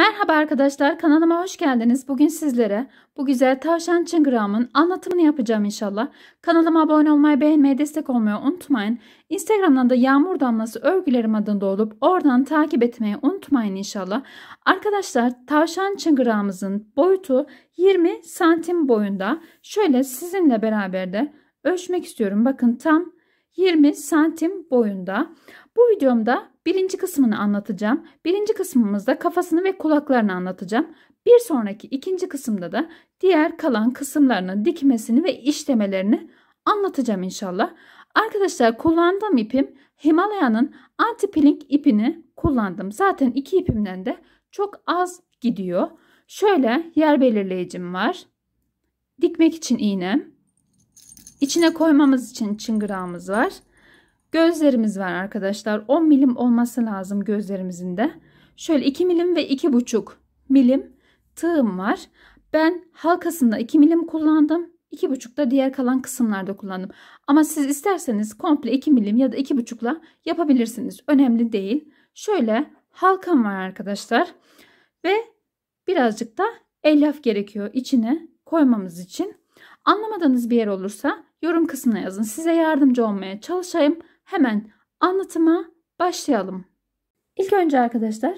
Merhaba arkadaşlar kanalıma hoş geldiniz. Bugün sizlere bu güzel tavşan çıngırağımın anlatımını yapacağım inşallah. Kanalıma abone olmayı beğenmeyi destek olmayı unutmayın. Instagram'dan da Yağmur Damlası örgülerim adında olup oradan takip etmeyi unutmayın inşallah. Arkadaşlar tavşan çıngırağımızın boyutu 20 santim boyunda. Şöyle sizinle beraber de ölçmek istiyorum. Bakın tam 20 santim boyunda. Bu videomda birinci kısmını anlatacağım. Birinci kısmımızda kafasını ve kulaklarını anlatacağım. Bir sonraki ikinci kısımda da diğer kalan kısımlarının dikmesini ve işlemelerini anlatacağım inşallah. Arkadaşlar kullandığım ipim Himalaya'nın anti pilling ipini kullandım. Zaten iki ipimden de çok az gidiyor. Şöyle yer belirleyicim var. Dikmek için iğnem. İçine koymamız için çıngırağımız var. Gözlerimiz var arkadaşlar. 10 milim olması lazım gözlerimizin de. Şöyle 2 milim ve 2,5 milim tığım var. Ben halkasında 2 milim kullandım. 2,5 da diğer kalan kısımlarda kullandım. Ama siz isterseniz komple 2 milim ya da 2,5'la yapabilirsiniz. Önemli değil. Şöyle halkam var arkadaşlar. Ve birazcık da elyaf gerekiyor içine koymamız için. Anlamadığınız bir yer olursa yorum kısmına yazın. Size yardımcı olmaya çalışayım. Hemen anlatıma başlayalım. İlk önce arkadaşlar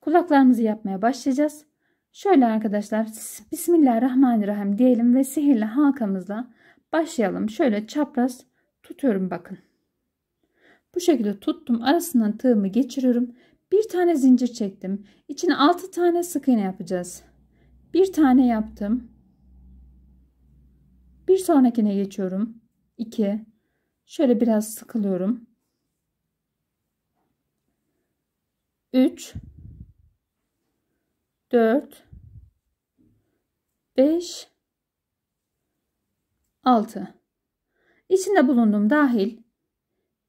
kulaklarımızı yapmaya başlayacağız. Şöyle arkadaşlar Bismillahirrahmanirrahim diyelim ve sihirli halkamızla başlayalım. Şöyle çapraz tutuyorum bakın. Bu şekilde tuttum. Arasından tığımı geçiriyorum. Bir tane zincir çektim. İçine 6 tane sık iğne yapacağız. Bir tane yaptım. Bir sonrakine geçiyorum. 2 Şöyle biraz sıkılıyorum. 3 4 5 6 İçinde bulundum dahil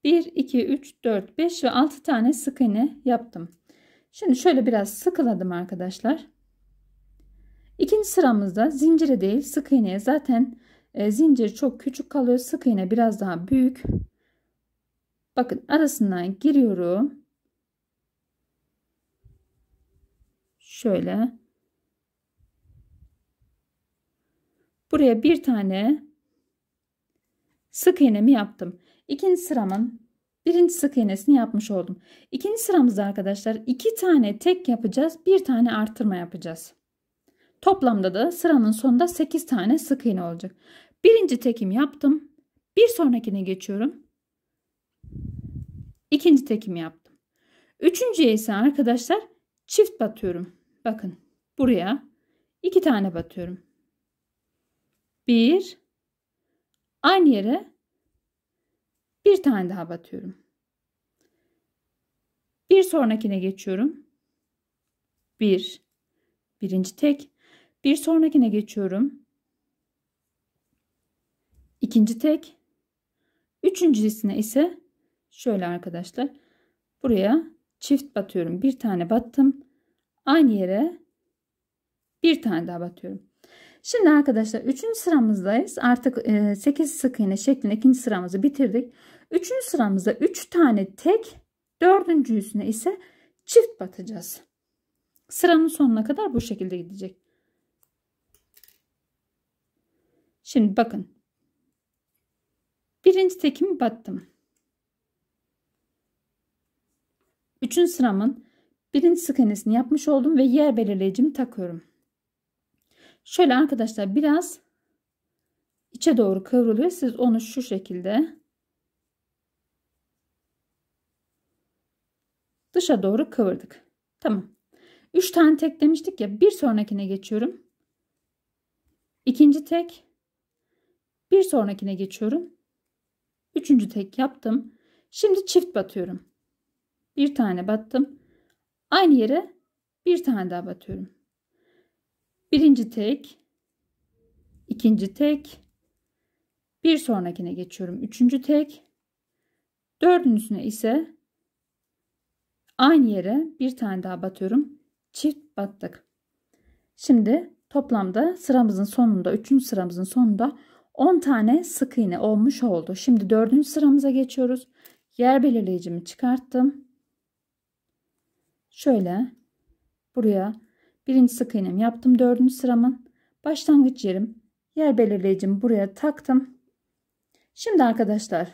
1 2 3 4 5 ve 6 tane sık iğne yaptım. Şimdi şöyle biraz sıkıladım arkadaşlar. İkinci sıramızda zincire değil sık iğneye zaten e, zincir çok küçük kalıyor. Sık iğne biraz daha büyük. Bakın arasından giriyorum. Şöyle. Buraya bir tane sık iğnemi yaptım. İkinci sıramın birinci sık iğnesini yapmış oldum. İkinci sıramızda arkadaşlar iki tane tek yapacağız. Bir tane artırma yapacağız. Toplamda da sıranın sonunda 8 tane sık iğne olacak. Birinci tekim yaptım. Bir sonrakine geçiyorum. İkinci tekim yaptım. Üçüncüye ise arkadaşlar çift batıyorum. Bakın buraya iki tane batıyorum. Bir aynı yere bir tane daha batıyorum. Bir sonrakine geçiyorum. Bir birinci tek. Bir sonrakine geçiyorum ikinci tek. Üçüncüsüne ise şöyle arkadaşlar. Buraya çift batıyorum. Bir tane battım. Aynı yere bir tane daha batıyorum. Şimdi arkadaşlar üçüncü sıramızdayız. Artık 8 e, sık iğne şeklinde 2. sıramızı bitirdik. Üçüncü sıramızda üç tane tek, 4. üstüne ise çift batacağız. Sıranın sonuna kadar bu şekilde gidecek. Şimdi bakın Birinci tekimi battım. Üçüncü sıramın birinci sık iğnesini yapmış oldum ve yer belirleyicimi takıyorum. Şöyle arkadaşlar biraz içe doğru kıvrılıyor. Siz onu şu şekilde dışa doğru kıvırdık. Tamam. Üç tane tek demiştik ya. Bir sonrakine geçiyorum. İkinci tek. Bir sonrakine geçiyorum. Üçüncü tek yaptım. Şimdi çift batıyorum. Bir tane battım. Aynı yere bir tane daha batıyorum. Birinci tek, ikinci tek, bir sonrakine geçiyorum. Üçüncü tek, dördüncüsüne ise aynı yere bir tane daha batıyorum. Çift battık. Şimdi toplamda sıramızın sonunda, üçüncü sıramızın sonunda 10 tane sık iğne olmuş oldu. Şimdi dördüncü sıramıza geçiyoruz. Yer belirleyicimi çıkarttım. Şöyle buraya birinci sık iğnemi yaptım. Dördüncü sıramın başlangıç yerim. Yer belirleyicimi buraya taktım. Şimdi arkadaşlar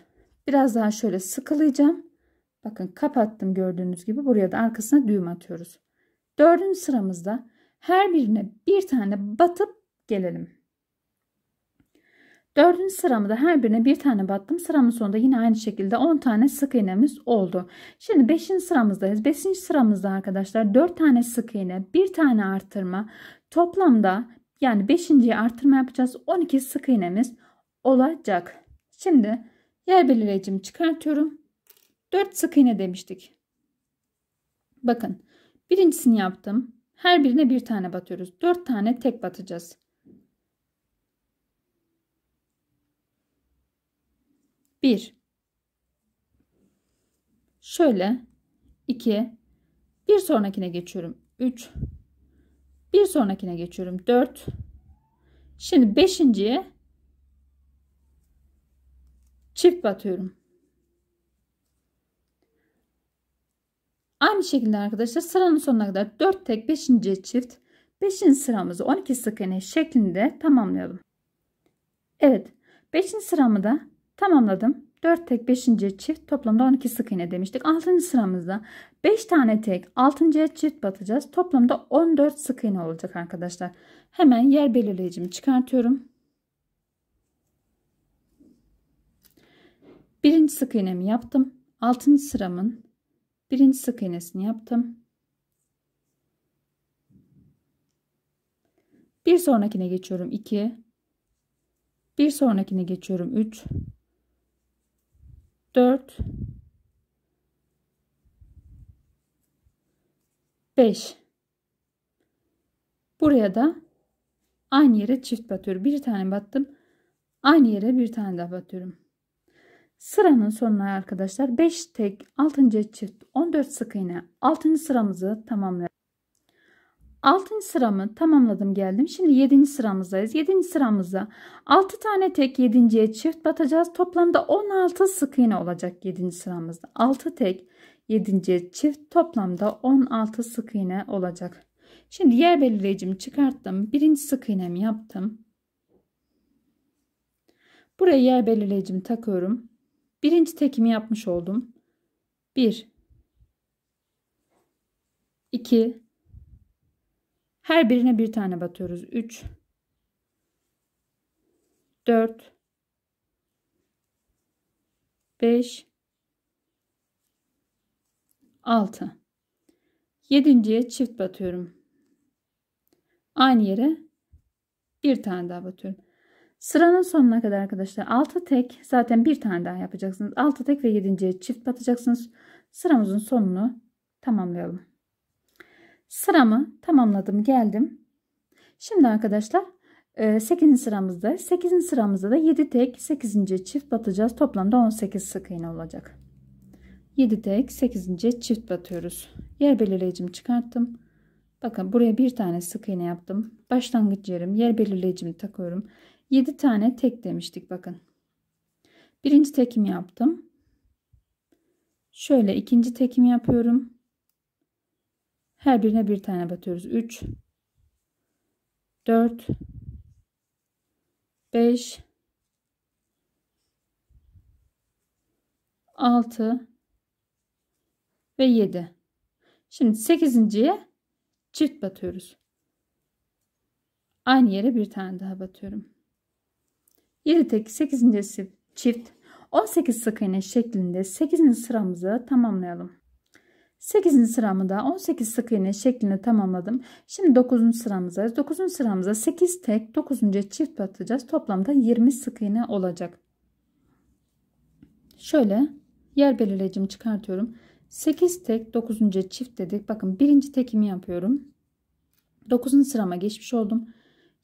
biraz daha şöyle sıkılayacağım. Bakın kapattım gördüğünüz gibi. Buraya da arkasına düğüm atıyoruz. Dördüncü sıramızda her birine bir tane batıp gelelim. Dördüncü sıramda her birine bir tane battım. Sıramın sonunda yine aynı şekilde 10 tane sık iğnemiz oldu. Şimdi 5. sıramızdayız. 5. sıramızda arkadaşlar 4 tane sık iğne, 1 tane artırma. Toplamda yani 5.yi artırma yapacağız. 12 sık iğnemiz olacak. Şimdi yer belirleyicimi çıkartıyorum. 4 sık iğne demiştik. Bakın birincisini yaptım. Her birine bir tane batıyoruz. 4 tane tek batacağız. 1 şöyle 2 bir sonrakine geçiyorum 3 bir sonrakine geçiyorum 4 şimdi 5.ye çift batıyorum Aynı şekilde arkadaşlar sıranın sonuna kadar 4 tek 5. çift 5. sıramızı 12 sık iğne şeklinde tamamlayalım. Evet 5. sıramı da Tamamladım. 4 tek 5. çift toplamda 12 sık iğne demiştik. 6. sıramızda 5 tane tek 6. çift batacağız. Toplamda 14 sık iğne olacak arkadaşlar. Hemen yer belirleyicimi çıkartıyorum. Birinci sık iğnemi yaptım. 6. sıramın birinci sık iğnesini yaptım. Bir sonrakine geçiyorum 2. Bir sonrakine geçiyorum 3. 4 5 Buraya da aynı yere çift batıyorum. Bir tane battım. Aynı yere bir tane daha batıyorum. Sıranın sonuna arkadaşlar 5 tek 6. çift 14 sık iğne 6. sıramızı tamamlıyoruz. 6. sıramı tamamladım geldim. Şimdi 7. sıramızdayız. 7. sıramızda 6 tane tek 7.ye çift batacağız. Toplamda 16 sık iğne olacak 7. sıramızda. 6 tek 7. çift toplamda 16 sık iğne olacak. Şimdi yer belirleyicimi çıkarttım. Birinci sık iğnemi yaptım. Buraya yer belirleyicimi takıyorum. Birinci tekimi yapmış oldum. 1 2 her birine bir tane batıyoruz. 3 4 5 6 Yedinciye çift batıyorum. Aynı yere bir tane daha batıyorum. Sıranın sonuna kadar arkadaşlar 6 tek zaten bir tane daha yapacaksınız. 6 tek ve 7.ye çift batacaksınız. Sıramızın sonunu tamamlayalım sıramı tamamladım geldim. Şimdi arkadaşlar 8. E, sıramızda 8. sıramızda da 7 tek 8. çift batacağız. Toplamda 18 sık iğne olacak. 7 tek 8. çift batıyoruz. Yer belirleyicimi çıkarttım. Bakın buraya bir tane sık iğne yaptım. Başlangıç yerim yer belirleyicimi takıyorum. 7 tane tek demiştik bakın. Birinci tekimi yaptım. Şöyle ikinci tekimi yapıyorum. Her birine bir tane batıyoruz. 3 4 5 6 ve 7. Şimdi 8.ye çift batıyoruz. Aynı yere bir tane daha batıyorum. 7 tek 8. çift 18 sık iğne şeklinde 8. sıramızı tamamlayalım. 8. sıramı da 18 sık iğne şeklinde tamamladım. Şimdi 9. sıramıza 9. sıramıza 8 tek 9. çift batacağız. Toplamda 20 sık iğne olacak. Şöyle yer belirleyicimi çıkartıyorum. 8 tek 9. çift dedik. Bakın birinci tekimi yapıyorum. 9. sırama geçmiş oldum.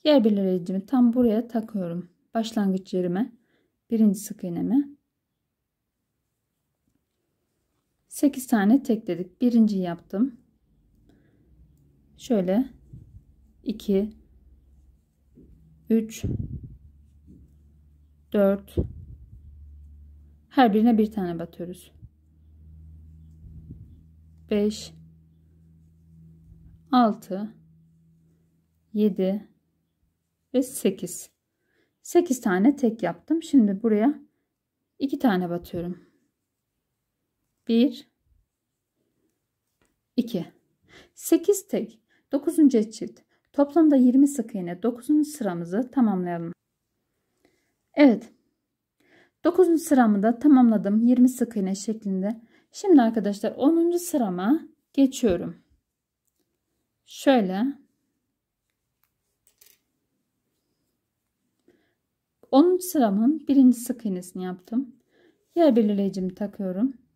Yer belirleyicimi tam buraya takıyorum. Başlangıç yerime birinci sık iğnemi 8 tane tekledik. Birinci yaptım. Şöyle 2 3 4 her birine bir tane batıyoruz. 5 6 7 ve 8 8 tane tek yaptım. Şimdi buraya 2 tane batıyorum. 1 2 8 tek 9. çift toplamda 20 sık iğne 9. sıramızı tamamlayalım. Evet 9. sıramı da tamamladım 20 sık iğne şeklinde. Şimdi arkadaşlar 10. sırama geçiyorum. Şöyle 10. sıramın birinci sık iğnesini yaptım. Yer belirleyicimi takıyorum.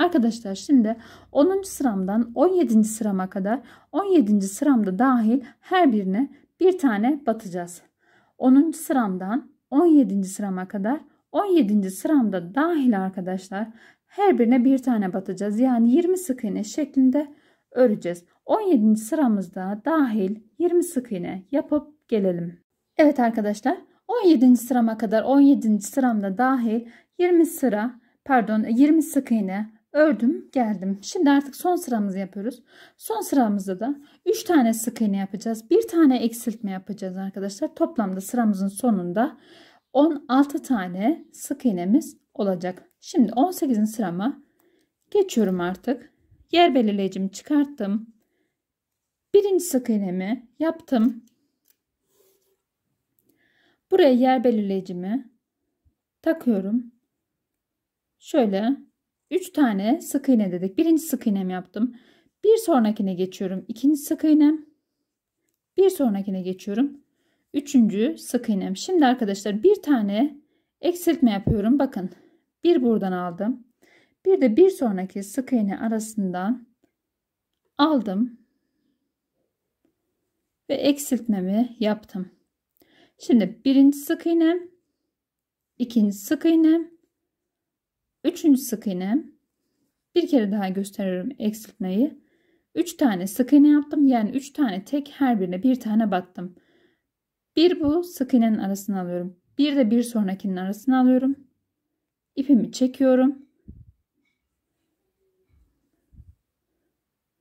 Arkadaşlar şimdi 10. sıramdan 17. sırama kadar 17. sıramda dahil her birine bir tane batacağız. 10. sıramdan 17. sırama kadar 17. sıramda dahil arkadaşlar her birine bir tane batacağız. Yani 20 sık iğne şeklinde öreceğiz. 17. sıramızda dahil 20 sık iğne yapıp gelelim. Evet arkadaşlar 17. sırama kadar 17. sıramda dahil 20 sıra pardon 20 sık iğne ördüm geldim. Şimdi artık son sıramızı yapıyoruz. Son sıramızda da 3 tane sık iğne yapacağız. bir tane eksiltme yapacağız arkadaşlar. Toplamda sıramızın sonunda 16 tane sık iğnemiz olacak. Şimdi 18. sırama geçiyorum artık. Yer belirleyicimi çıkarttım. Birinci sık iğnemi yaptım. Buraya yer belirleyicimi takıyorum. Şöyle 3 tane sık iğne dedik. Birinci sık iğnem yaptım. Bir sonrakine geçiyorum. İkinci sık iğnem. Bir sonrakine geçiyorum. Üçüncü sık iğnem. Şimdi arkadaşlar bir tane eksiltme yapıyorum. Bakın bir buradan aldım. Bir de bir sonraki sık iğne arasından aldım. Ve eksiltmemi yaptım. Şimdi birinci sık iğnem. ikinci sık iğnem. Üçüncü sık iğnem. Bir kere daha gösteriyorum eksiltmeyi. Üç tane sık iğne yaptım. Yani üç tane tek her birine bir tane battım. Bir bu sık iğnenin arasını alıyorum. Bir de bir sonrakinin arasını alıyorum. İpimi çekiyorum.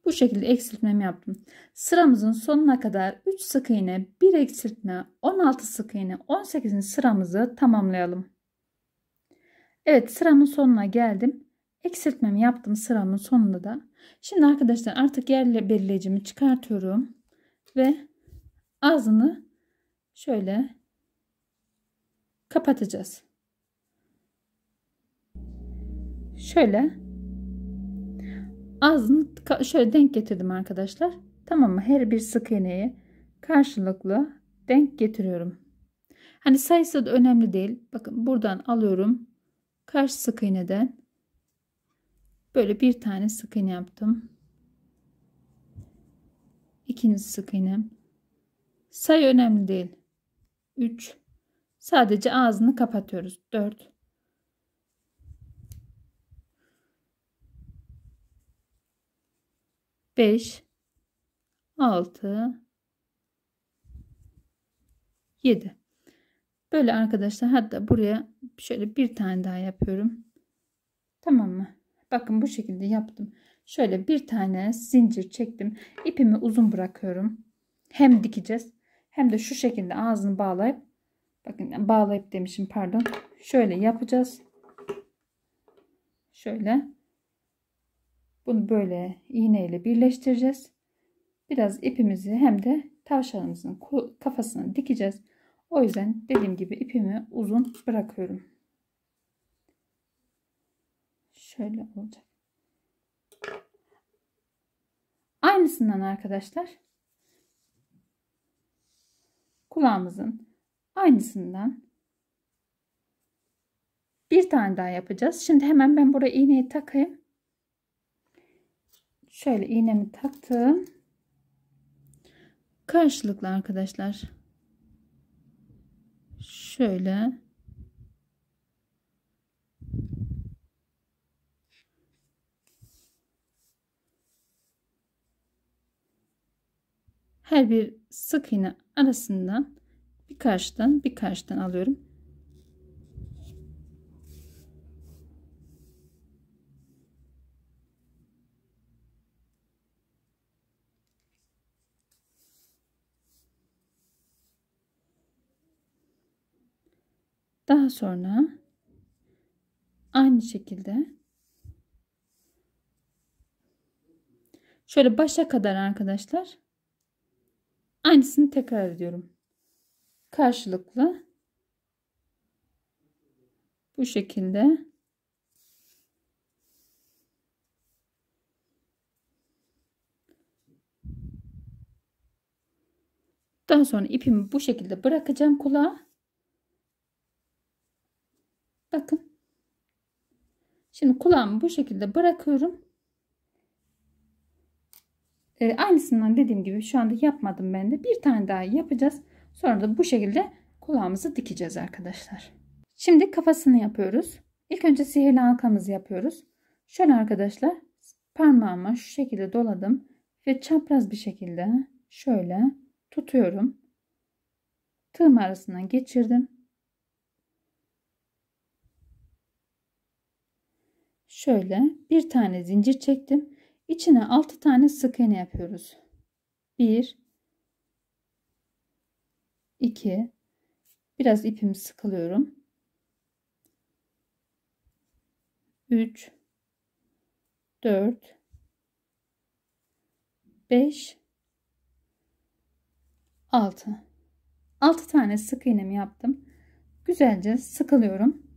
Bu şekilde eksiltmemi yaptım. Sıramızın sonuna kadar 3 sık iğne, 1 eksiltme, 16 sık iğne, 18. sıramızı tamamlayalım. Evet sıramın sonuna geldim. Eksiltmemi yaptım sıramın sonunda da. Şimdi arkadaşlar artık yerle belirleyicimi çıkartıyorum. Ve ağzını şöyle kapatacağız. Şöyle ağzını şöyle denk getirdim arkadaşlar. Tamam mı? Her bir sık iğneyi karşılıklı denk getiriyorum. Hani sayısı da önemli değil. Bakın buradan alıyorum. Kaç sık iğneden böyle bir tane sık iğne yaptım. İkinci sık iğnem. Sayı önemli değil. 3 Sadece ağzını kapatıyoruz. 4 5 6 7 Böyle arkadaşlar hatta buraya şöyle bir tane daha yapıyorum. Tamam mı? Bakın bu şekilde yaptım. Şöyle bir tane zincir çektim. İpimi uzun bırakıyorum. Hem dikeceğiz hem de şu şekilde ağzını bağlayıp bakın bağlayıp demişim pardon. Şöyle yapacağız. Şöyle. Bunu böyle iğneyle birleştireceğiz. Biraz ipimizi hem de tavşanımızın kafasına dikeceğiz. O yüzden dediğim gibi ipimi uzun bırakıyorum. Şöyle olacak. Aynısından arkadaşlar kulağımızın aynısından bir tane daha yapacağız. Şimdi hemen ben buraya iğneyi takayım. Şöyle iğnemi taktım. Karşılıklı arkadaşlar şöyle her bir sık iğne arasından bir karşıdan bir karşıdan alıyorum. Daha sonra aynı şekilde şöyle başa kadar arkadaşlar aynısını tekrar ediyorum. Karşılıklı bu şekilde Daha sonra ipimi bu şekilde bırakacağım kulağa. Bakın. Şimdi kulağımı bu şekilde bırakıyorum. E, aynısından dediğim gibi şu anda yapmadım ben de. Bir tane daha yapacağız. Sonra da bu şekilde kulağımızı dikeceğiz arkadaşlar. Şimdi kafasını yapıyoruz. İlk önce sihirli halkamızı yapıyoruz. Şöyle arkadaşlar parmağıma şu şekilde doladım. Ve çapraz bir şekilde şöyle tutuyorum. Tığım arasından geçirdim. Şöyle bir tane zincir çektim. İçine 6 tane sık iğne yapıyoruz. 1 2 Biraz ipimi sıkılıyorum. 3 4 5 6 6 tane sık iğnemi yaptım. Güzelce sıkılıyorum.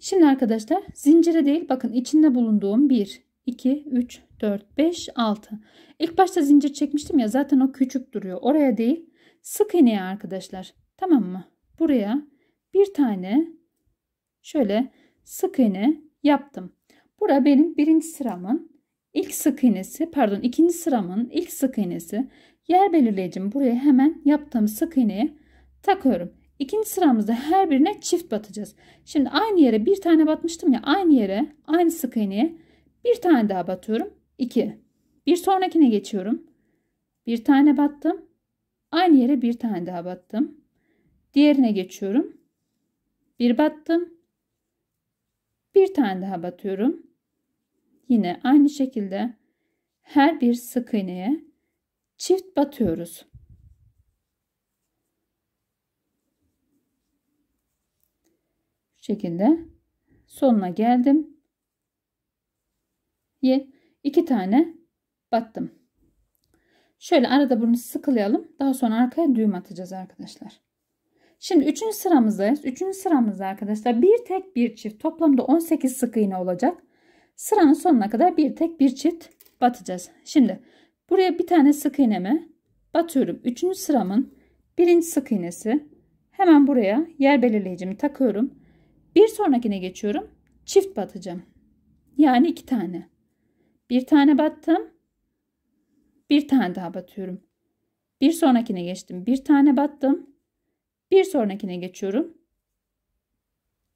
Şimdi arkadaşlar zincire değil bakın içinde bulunduğum 1, 2, 3, 4, 5, 6. İlk başta zincir çekmiştim ya zaten o küçük duruyor. Oraya değil sık iğneye arkadaşlar tamam mı? Buraya bir tane şöyle sık iğne yaptım. Bura benim birinci sıramın ilk sık iğnesi pardon ikinci sıramın ilk sık iğnesi. Yer belirleyicim buraya hemen yaptığım sık iğneye takıyorum. İkinci sıramızda her birine çift batacağız. Şimdi aynı yere bir tane batmıştım ya aynı yere aynı sık iğneye bir tane daha batıyorum. 2. Bir sonrakine geçiyorum. Bir tane battım. Aynı yere bir tane daha battım. Diğerine geçiyorum. Bir battım. Bir tane daha batıyorum. Yine aynı şekilde her bir sık iğneye çift batıyoruz. Şu şekilde sonuna geldim. Ye iki tane battım. Şöyle arada bunu sıkılayalım. Daha sonra arkaya düğüm atacağız arkadaşlar. Şimdi üçüncü sıramızdayız. Üçüncü sıramızda arkadaşlar bir tek bir çift toplamda 18 sık iğne olacak. Sıranın sonuna kadar bir tek bir çift batacağız. Şimdi buraya bir tane sık iğnemi batıyorum. Üçüncü sıramın birinci sık iğnesi. Hemen buraya yer belirleyicimi takıyorum. Bir sonrakine geçiyorum. Çift batacağım. Yani iki tane. Bir tane battım. Bir tane daha batıyorum. Bir sonrakine geçtim. Bir tane battım. Bir sonrakine geçiyorum.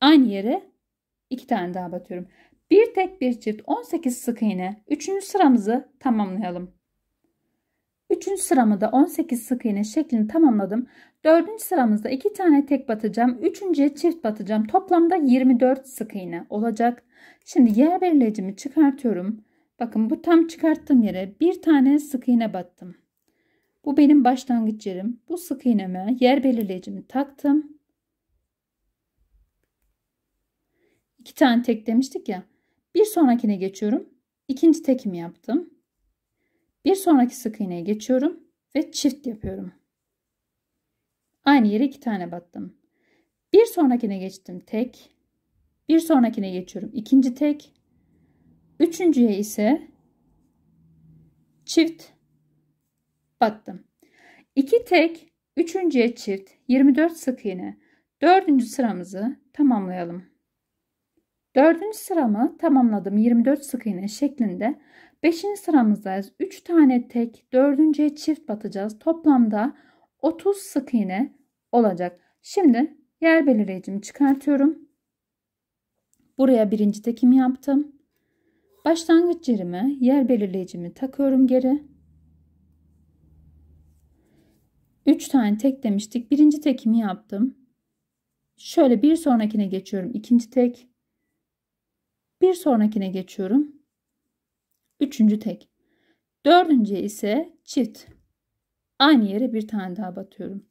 Aynı yere iki tane daha batıyorum. Bir tek bir çift 18 sık iğne. Üçüncü sıramızı tamamlayalım. 3. sıramda 18 sık iğne şeklini tamamladım. 4. sıramızda 2 tane tek batacağım. 3.ye çift batacağım. Toplamda 24 sık iğne olacak. Şimdi yer belirleyicimi çıkartıyorum. Bakın bu tam çıkarttığım yere bir tane sık iğne battım. Bu benim başlangıç yerim. Bu sık iğneme yer belirleyicimi taktım. 2 tane tek demiştik ya. Bir sonrakine geçiyorum. İkinci tekimi yaptım. Bir sonraki sık iğneye geçiyorum ve çift yapıyorum. Aynı yere iki tane battım. Bir sonrakine geçtim tek. Bir sonrakine geçiyorum ikinci tek. Üçüncüye ise çift battım. İki tek, üçüncüye çift, 24 sık iğne. Dördüncü sıramızı tamamlayalım. Dördüncü sıramı tamamladım 24 sık iğne şeklinde Beşinci sıramızdayız. 3 tane tek, dördüncüye çift batacağız. Toplamda 30 sık iğne olacak. Şimdi yer belirleyicimi çıkartıyorum. Buraya birinci tekimi yaptım. Başlangıç yerime yer belirleyicimi takıyorum geri. 3 tane tek demiştik. Birinci tekimi yaptım. Şöyle bir sonrakine geçiyorum. İkinci tek. Bir sonrakine geçiyorum. Üçüncü tek. Dördüncü ise çift. Aynı yere bir tane daha batıyorum.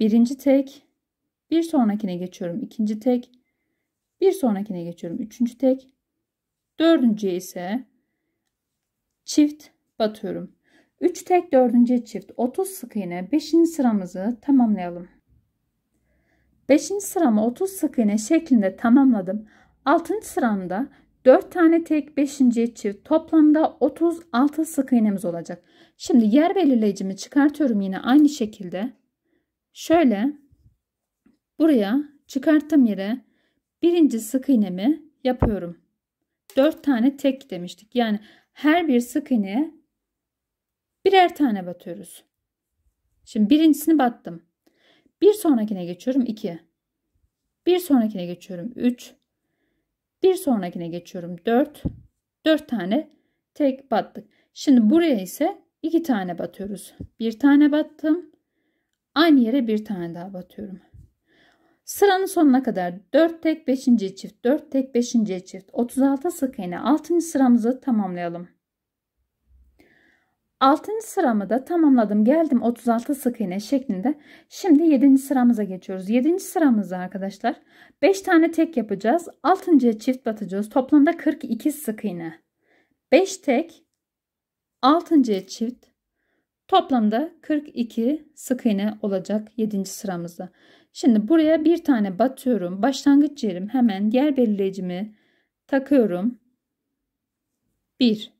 Birinci tek. Bir sonrakine geçiyorum. İkinci tek. Bir sonrakine geçiyorum. Üçüncü tek. dördüncü ise çift batıyorum. Üç tek dördüncü çift Otuz sık iğne beşinci sıramızı tamamlayalım. Beşinci sıramı otuz sık iğne şeklinde tamamladım. Altıncı sıramda 4 tane tek 5. çift toplamda 36 sık iğnemiz olacak. Şimdi yer belirleyicimi çıkartıyorum yine aynı şekilde. Şöyle buraya çıkarttığım yere birinci sık iğnemi yapıyorum. 4 tane tek demiştik. Yani her bir sık iğneye birer tane batıyoruz. Şimdi birincisini battım. Bir sonrakine geçiyorum 2. Bir sonrakine geçiyorum 3. Bir sonrakine geçiyorum. 4. 4 tane tek battık. Şimdi buraya ise 2 tane batıyoruz. Bir tane battım. Aynı yere bir tane daha batıyorum. Sıranın sonuna kadar 4 tek 5. çift 4 tek 5. çift 36 sık iğne 6. sıramızı tamamlayalım. 6. sıramı da tamamladım. Geldim 36 sık iğne şeklinde. Şimdi 7. sıramıza geçiyoruz. 7. sıramızda arkadaşlar 5 tane tek yapacağız. 6. çift batacağız. Toplamda 42 sık iğne. 5 tek 6. çift toplamda 42 sık iğne olacak 7. sıramızda. Şimdi buraya bir tane batıyorum. Başlangıç yerim hemen yer belirleyicimi takıyorum. 1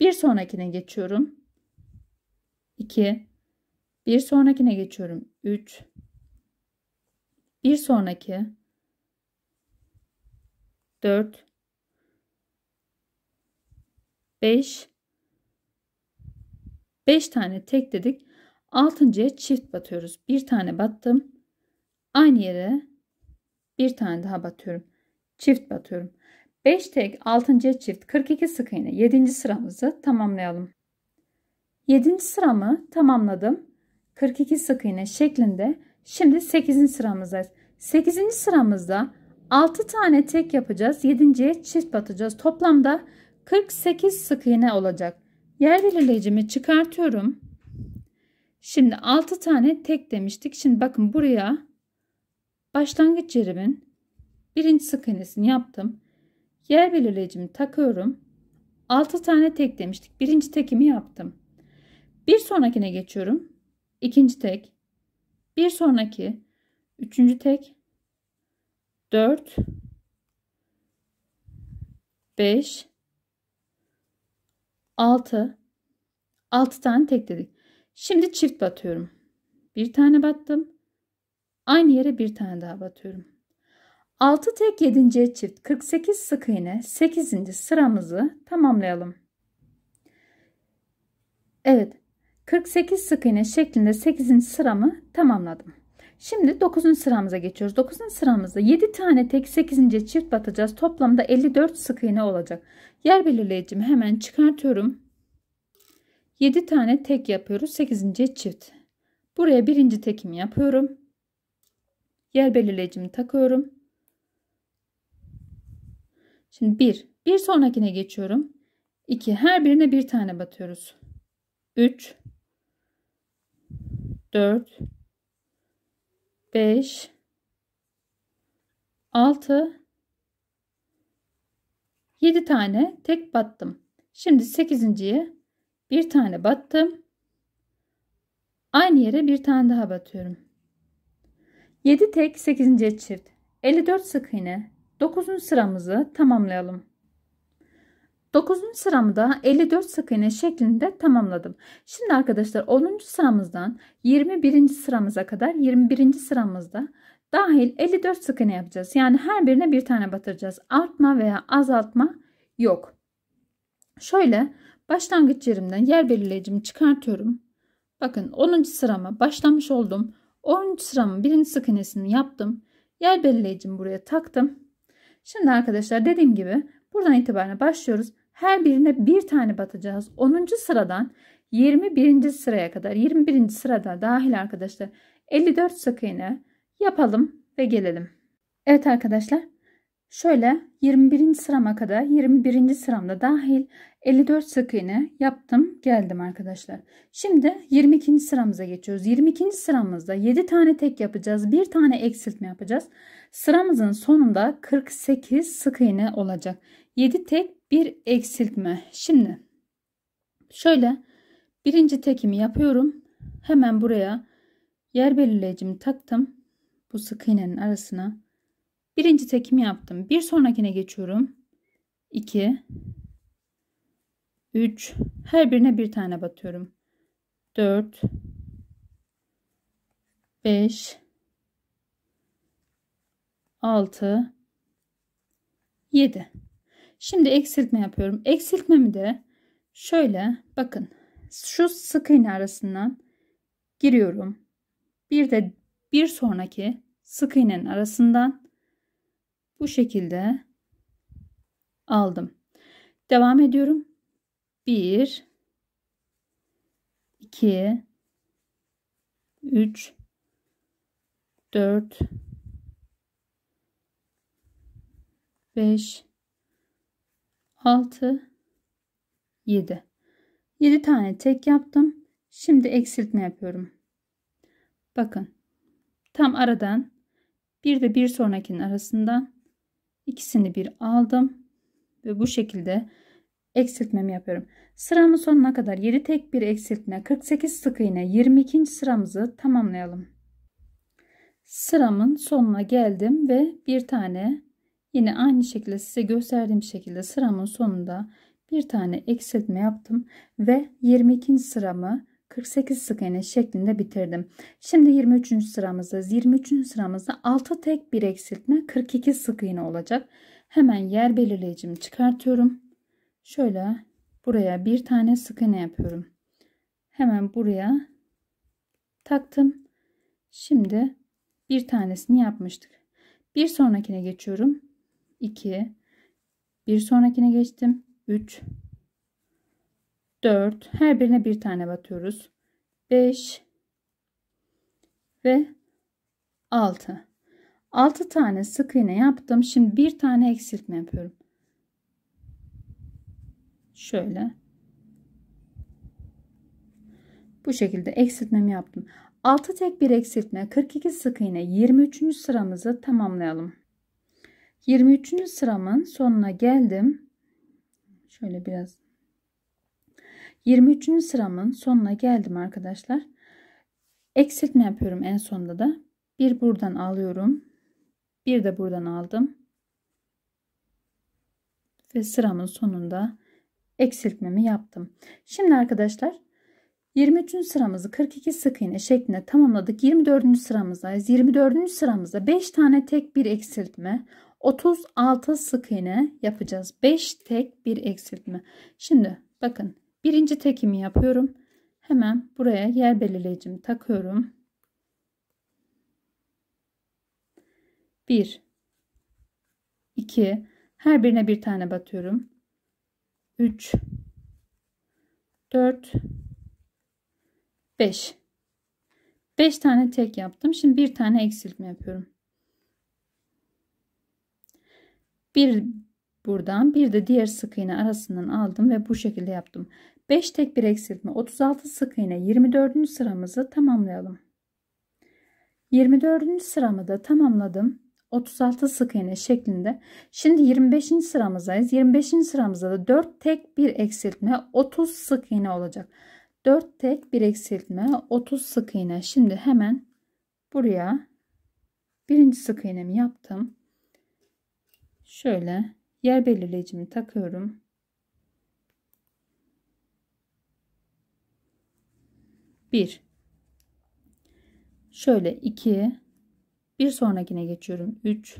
bir sonrakine geçiyorum. 2 Bir sonrakine geçiyorum. 3 Bir sonraki 4 5 5 tane tek dedik. 6.ya çift batıyoruz. Bir tane battım. Aynı yere bir tane daha batıyorum. Çift batıyorum. 5 tek 6. çift 42 sık iğne 7. sıramızı tamamlayalım. 7. sıramı tamamladım. 42 sık iğne şeklinde. Şimdi 8. sıramızdayız. 8. sıramızda 6 tane tek yapacağız. 7.ye çift batacağız. Toplamda 48 sık iğne olacak. Yer belirleyicimi çıkartıyorum. Şimdi 6 tane tek demiştik. Şimdi bakın buraya başlangıç yerimin birinci sık iğnesini yaptım. Yer belirleyicimi takıyorum. 6 tane tek demiştik. Birinci tekimi yaptım. Bir sonrakine geçiyorum. İkinci tek. Bir sonraki. Üçüncü tek. 4 5 6 6 tane tek dedik. Şimdi çift batıyorum. Bir tane battım. Aynı yere bir tane daha batıyorum. 6 tek 7. çift 48 sık iğne 8. sıramızı tamamlayalım. Evet 48 sık iğne şeklinde 8. sıramı tamamladım. Şimdi 9. sıramıza geçiyoruz. 9. sıramızda 7 tane tek 8. çift batacağız. Toplamda 54 sık iğne olacak. Yer belirleyicimi hemen çıkartıyorum. 7 tane tek yapıyoruz. 8. çift. Buraya birinci tekimi yapıyorum. Yer belirleyicimi takıyorum. Şimdi 1. Bir sonrakine geçiyorum. 2. Her birine bir tane batıyoruz. 3 4 5 6 7 tane tek battım. Şimdi 8.ye bir tane battım. Aynı yere bir tane daha batıyorum. 7 tek 8. çift. 54 sık iğne 9. sıramızı tamamlayalım. 9. sıramı da 54 sık iğne şeklinde tamamladım. Şimdi arkadaşlar 10. sıramızdan 21. sıramıza kadar 21. sıramızda dahil 54 sık iğne yapacağız. Yani her birine bir tane batıracağız. Artma veya azaltma yok. Şöyle başlangıç yerimden yer belirleyicimi çıkartıyorum. Bakın 10. sırama başlamış oldum. 10. sıramın 1. sık iğnesini yaptım. Yer belirleyicimi buraya taktım. Şimdi arkadaşlar dediğim gibi buradan itibaren başlıyoruz. Her birine bir tane batacağız. 10. sıradan 21. sıraya kadar 21. sırada dahil arkadaşlar 54 sık iğne yapalım ve gelelim. Evet arkadaşlar şöyle 21. sırama kadar 21. sıramda dahil 54 sık iğne yaptım geldim arkadaşlar. Şimdi 22. sıramıza geçiyoruz. 22. sıramızda 7 tane tek yapacağız. 1 tane eksiltme yapacağız. Sıramızın sonunda 48 sık iğne olacak. 7 tek 1 eksiltme. Şimdi şöyle birinci tekimi yapıyorum. Hemen buraya yer belirleyicimi taktım. Bu sık iğnenin arasına. Birinci tekimi yaptım. Bir sonrakine geçiyorum. 2 3 her birine bir tane batıyorum 4 5 6 7 şimdi eksiltme yapıyorum eksiltmemi de şöyle bakın şu sık iğne arasından giriyorum bir de bir sonraki sık iğnenin arasından bu şekilde aldım devam ediyorum 1 2 3 4 5 6 7 7 tane tek yaptım. Şimdi eksiltme yapıyorum. Bakın. Tam aradan bir de bir sonrakinin arasından ikisini bir aldım ve bu şekilde eksiltmemi yapıyorum. Sıramın sonuna kadar 7 tek bir eksiltme 48 sık iğne 22. sıramızı tamamlayalım. Sıramın sonuna geldim ve bir tane yine aynı şekilde size gösterdiğim şekilde sıramın sonunda bir tane eksiltme yaptım ve 22. sıramı 48 sık iğne şeklinde bitirdim. Şimdi 23. sıramızda 23. sıramızda 6 tek bir eksiltme 42 sık iğne olacak. Hemen yer belirleyicimi çıkartıyorum şöyle buraya bir tane sık iğne yapıyorum. Hemen buraya taktım. Şimdi bir tanesini yapmıştık. Bir sonrakine geçiyorum. 2 bir sonrakine geçtim. 3 4 her birine bir tane batıyoruz. 5 ve 6 6 tane sık iğne yaptım. Şimdi bir tane eksiltme yapıyorum şöyle bu şekilde eksiltmemi yaptım 6 tek bir eksiltme 42 sık iğne 23. sıramızı tamamlayalım 23. sıramın sonuna geldim şöyle biraz 23. sıramın sonuna geldim arkadaşlar eksiltme yapıyorum en sonunda da bir buradan alıyorum bir de buradan aldım ve sıramın sonunda eksiltmemi yaptım. Şimdi arkadaşlar 23. sıramızı 42 sık iğne şeklinde tamamladık. 24. sıramızdayız. 24. sıramızda 5 tane tek bir eksiltme, 36 sık iğne yapacağız. 5 tek bir eksiltme. Şimdi bakın birinci tekimi yapıyorum. Hemen buraya yer belirleyicimi takıyorum. 1 2 her birine bir tane batıyorum. 3 4 5 5 tane tek yaptım. Şimdi bir tane eksiltme yapıyorum. Bir buradan bir de diğer sık iğne arasından aldım ve bu şekilde yaptım. 5 tek bir eksiltme 36 sık iğne 24. sıramızı tamamlayalım. 24. sıramı da tamamladım. 36 sık iğne şeklinde. Şimdi 25. sıramızdayız. 25. sıramızda da 4 tek bir eksiltme 30 sık iğne olacak. 4 tek bir eksiltme 30 sık iğne. Şimdi hemen buraya birinci sık iğnemi yaptım. Şöyle yer belirleyicimi takıyorum. Bir. Şöyle iki. Bir sonrakine geçiyorum. 3.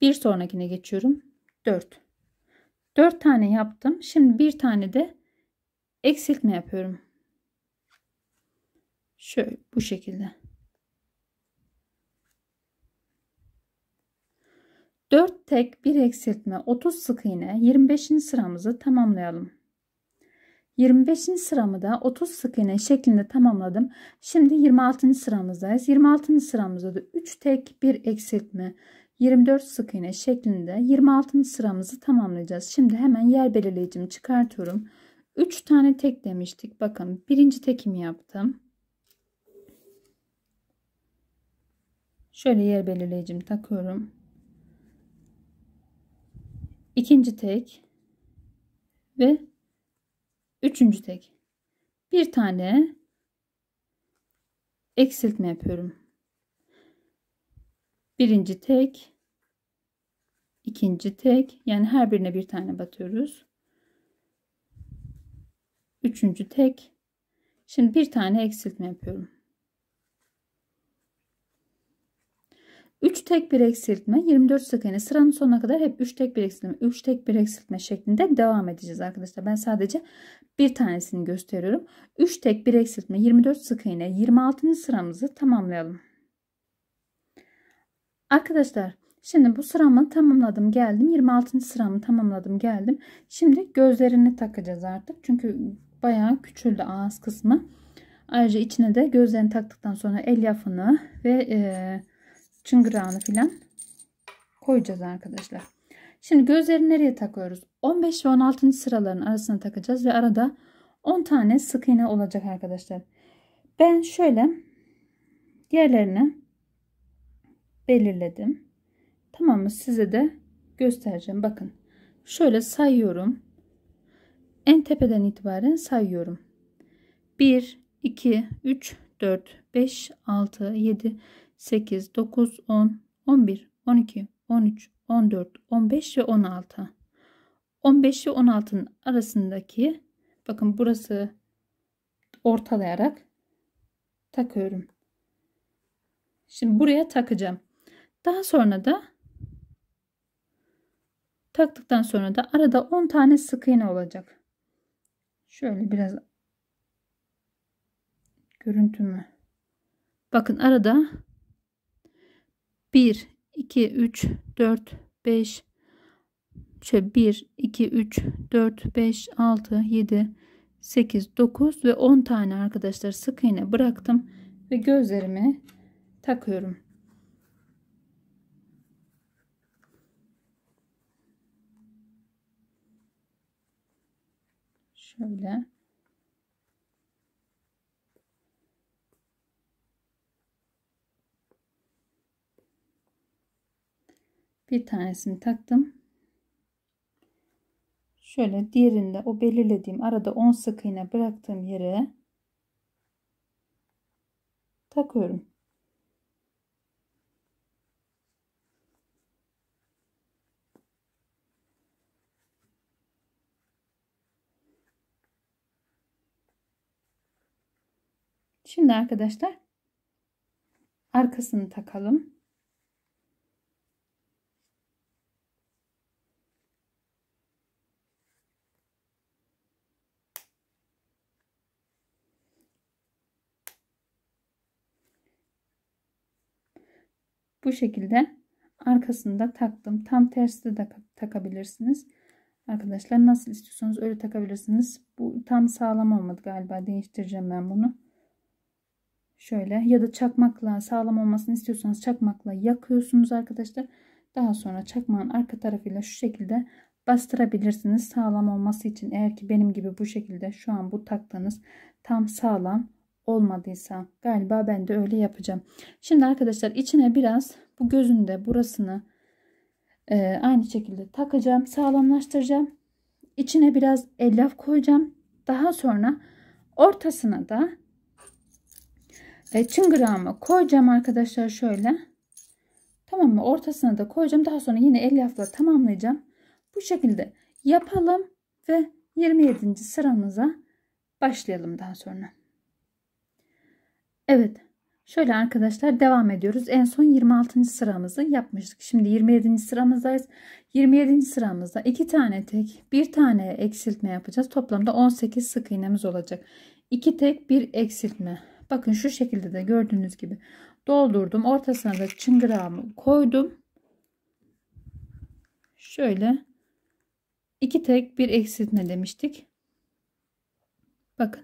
Bir sonrakine geçiyorum. 4. 4 tane yaptım. Şimdi bir tane de eksiltme yapıyorum. Şöyle bu şekilde. 4 tek bir eksiltme 30 sık iğne 25. sıramızı tamamlayalım. 25. sıramı da 30 sık iğne şeklinde tamamladım. Şimdi 26. sıramızdayız. 26. sıramızda da 3 tek bir eksiltme 24 sık iğne şeklinde 26. sıramızı tamamlayacağız. Şimdi hemen yer belirleyicimi çıkartıyorum. 3 tane tek demiştik. Bakın birinci tekimi yaptım. Şöyle yer belirleyicimi takıyorum. İkinci tek ve Üçüncü tek. Bir tane eksiltme yapıyorum. Birinci tek, ikinci tek yani her birine bir tane batıyoruz. Üçüncü tek. Şimdi bir tane eksiltme yapıyorum. 3 tek bir eksiltme 24 sık iğne sıranın sonuna kadar hep 3 tek bir eksiltme 3 tek bir eksiltme şeklinde devam edeceğiz arkadaşlar. Ben sadece bir tanesini gösteriyorum. 3 tek bir eksiltme 24 sık iğne 26. sıramızı tamamlayalım. Arkadaşlar şimdi bu sıramı tamamladım geldim 26. sıramı tamamladım geldim. Şimdi gözlerini takacağız artık çünkü bayağı küçüldü ağız kısmı. Ayrıca içine de gözlerini taktıktan sonra elyafını ve eee çıngırağını filan koyacağız arkadaşlar. Şimdi gözleri nereye takıyoruz? 15 ve 16. sıraların arasına takacağız ve arada 10 tane sık iğne olacak arkadaşlar. Ben şöyle yerlerini belirledim. Tamam mı? Size de göstereceğim. Bakın. Şöyle sayıyorum. En tepeden itibaren sayıyorum. 1, 2, 3, 4, 5, 6, 7, 8, 9, 10, 11, 12, 13, 14, 15 ve 16. 15 ile 16'nın arasındaki bakın burası ortalayarak takıyorum. Şimdi buraya takacağım. Daha sonra da taktıktan sonra da arada 10 tane sık iğne olacak. Şöyle biraz görüntümü. Bakın arada 1 2 3 4 5 şöyle 1 2 3 4 5 6 7 8 9 ve 10 tane arkadaşlar sık iğne bıraktım ve gözlerimi takıyorum. Şöyle. bir tanesini taktım. Şöyle diğerinde o belirlediğim arada 10 sık iğne bıraktığım yere takıyorum. Şimdi arkadaşlar arkasını takalım. Bu şekilde arkasında taktım. Tam tersi de takabilirsiniz. Arkadaşlar nasıl istiyorsanız öyle takabilirsiniz. Bu tam sağlam olmadı galiba. Değiştireceğim ben bunu. Şöyle ya da çakmakla sağlam olmasını istiyorsanız çakmakla yakıyorsunuz arkadaşlar. Daha sonra çakmağın arka tarafıyla şu şekilde bastırabilirsiniz. Sağlam olması için eğer ki benim gibi bu şekilde şu an bu taktığınız tam sağlam olmadıysa galiba ben de öyle yapacağım. Şimdi arkadaşlar içine biraz bu gözünde burasını e, aynı şekilde takacağım sağlamlaştıracağım. İçine biraz elyaf koyacağım. Daha sonra ortasına da e, çıngırağımı koyacağım arkadaşlar şöyle. Tamam mı? Ortasına da koyacağım. Daha sonra yine elyafla tamamlayacağım. Bu şekilde yapalım ve 27. sıramıza başlayalım daha sonra. Evet. Şöyle arkadaşlar devam ediyoruz. En son 26. sıramızı yapmıştık. Şimdi 27. sıramızdayız. 27. sıramızda 2 tane tek, 1 tane eksiltme yapacağız. Toplamda 18 sık iğnemiz olacak. 2 tek, 1 eksiltme. Bakın şu şekilde de gördüğünüz gibi doldurdum. Ortasına da çıngırağımı koydum. Şöyle 2 tek, 1 eksiltme demiştik. Bakın.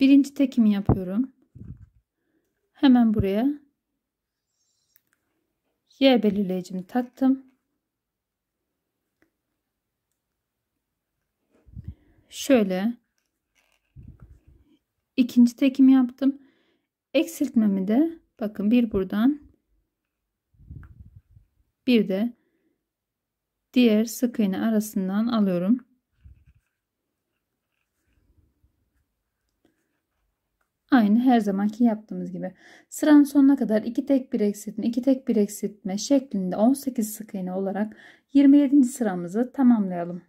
Birinci tekimi yapıyorum. Hemen buraya Y belirleyicimi taktım. Şöyle ikinci tekim yaptım. Eksiltmemi de bakın bir buradan bir de diğer sık iğne arasından alıyorum. Aynı her zamanki yaptığımız gibi. Sıranın sonuna kadar 2 tek bir eksiltme, 2 tek bir eksiltme şeklinde 18 sık iğne olarak 27. sıramızı tamamlayalım.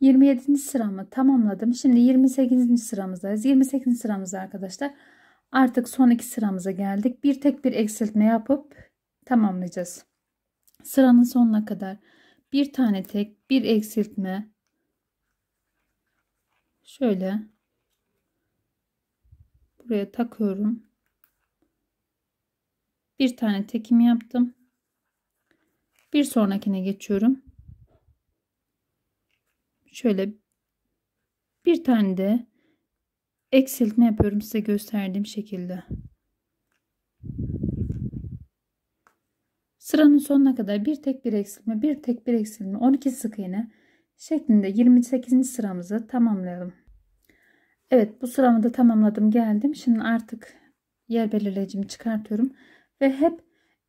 27. sıramı tamamladım. Şimdi 28. sıramızdayız. 28. sıramızda arkadaşlar artık son iki sıramıza geldik. Bir tek bir eksiltme yapıp tamamlayacağız. Sıranın sonuna kadar bir tane tek bir eksiltme şöyle buraya takıyorum. Bir tane tekim yaptım. Bir sonrakine geçiyorum. Şöyle bir tane de eksiltme yapıyorum size gösterdiğim şekilde. Sıranın sonuna kadar bir tek bir eksiltme, bir tek bir eksiltme, 12 sık iğne şeklinde 28. sıramızı tamamlayalım. Evet bu sıramı da tamamladım geldim. Şimdi artık yer belirleyicimi çıkartıyorum. Ve hep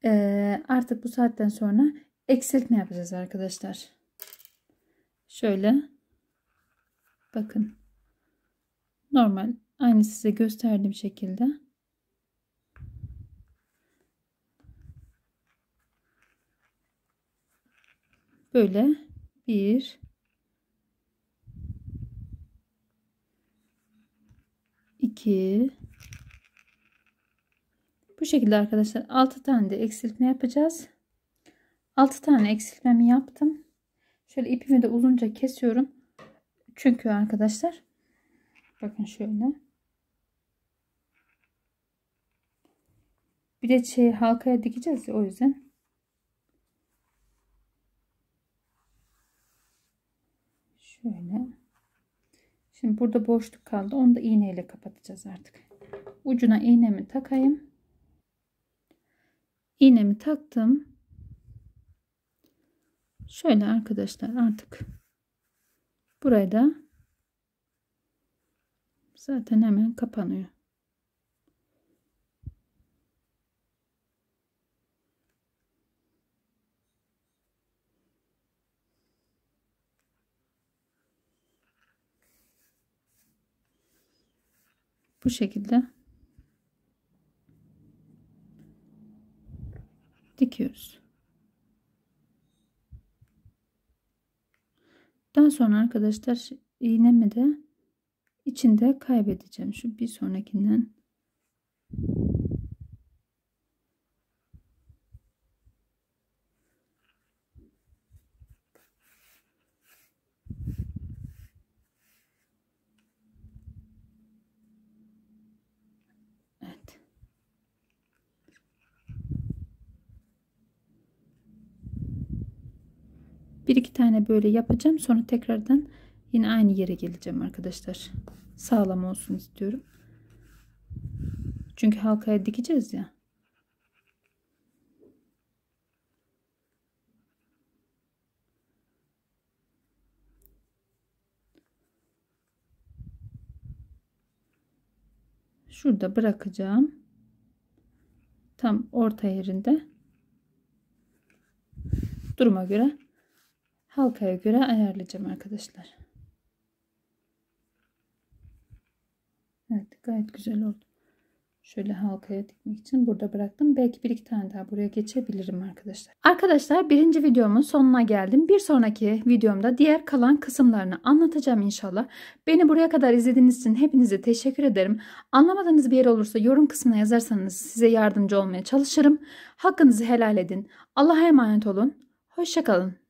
e, artık bu saatten sonra eksiltme yapacağız arkadaşlar. Şöyle bakın normal aynı size gösterdiğim şekilde böyle bir 2 bu şekilde arkadaşlar 6 tane de eksiltme yapacağız 6 tane eksiltmemi yaptım şöyle ipimi de uzunca kesiyorum çünkü arkadaşlar bakın şöyle bir de şey halkaya dikeceğiz ya, o yüzden şöyle Şimdi burada boşluk kaldı. Onu da iğneyle kapatacağız artık. Ucuna iğnemi takayım. İğnemi taktım. Şöyle arkadaşlar artık burayı da zaten hemen kapanıyor. bu şekilde dikiyoruz. Daha sonra arkadaşlar iğnemi de içinde kaybedeceğim. Şu bir sonrakinden Bir iki tane böyle yapacağım. Sonra tekrardan yine aynı yere geleceğim arkadaşlar. Sağlam olsun istiyorum. Çünkü halkaya dikeceğiz ya. Şurada bırakacağım. Tam orta yerinde. Duruma göre halkaya göre ayarlayacağım arkadaşlar. Evet gayet güzel oldu. Şöyle halkaya dikmek için burada bıraktım. Belki bir iki tane daha buraya geçebilirim arkadaşlar. Arkadaşlar birinci videomun sonuna geldim. Bir sonraki videomda diğer kalan kısımlarını anlatacağım inşallah. Beni buraya kadar izlediğiniz için hepinize teşekkür ederim. Anlamadığınız bir yer olursa yorum kısmına yazarsanız size yardımcı olmaya çalışırım. Hakkınızı helal edin. Allah'a emanet olun. Hoşçakalın.